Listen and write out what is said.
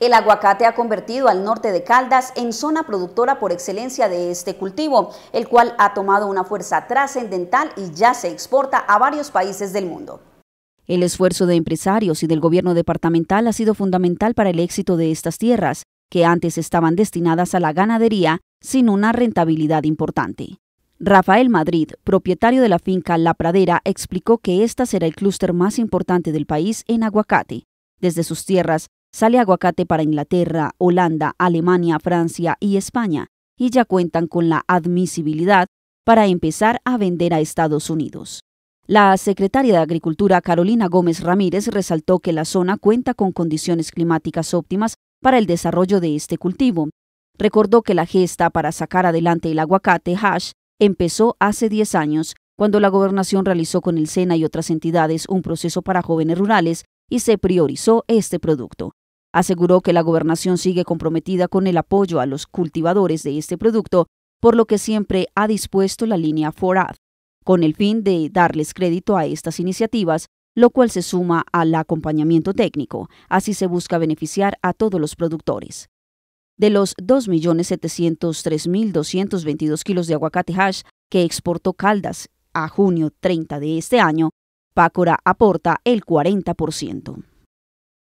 El aguacate ha convertido al norte de Caldas en zona productora por excelencia de este cultivo, el cual ha tomado una fuerza trascendental y ya se exporta a varios países del mundo. El esfuerzo de empresarios y del gobierno departamental ha sido fundamental para el éxito de estas tierras, que antes estaban destinadas a la ganadería sin una rentabilidad importante. Rafael Madrid, propietario de la finca La Pradera, explicó que esta será el clúster más importante del país en aguacate. Desde sus tierras Sale aguacate para Inglaterra, Holanda, Alemania, Francia y España, y ya cuentan con la admisibilidad para empezar a vender a Estados Unidos. La secretaria de Agricultura Carolina Gómez Ramírez resaltó que la zona cuenta con condiciones climáticas óptimas para el desarrollo de este cultivo. Recordó que la gesta para sacar adelante el aguacate hash empezó hace 10 años, cuando la gobernación realizó con el SENA y otras entidades un proceso para jóvenes rurales y se priorizó este producto. Aseguró que la gobernación sigue comprometida con el apoyo a los cultivadores de este producto, por lo que siempre ha dispuesto la línea FORAD, con el fin de darles crédito a estas iniciativas, lo cual se suma al acompañamiento técnico. Así se busca beneficiar a todos los productores. De los 2.703.222 kilos de aguacate hash que exportó Caldas a junio 30 de este año, Pácora aporta el 40%.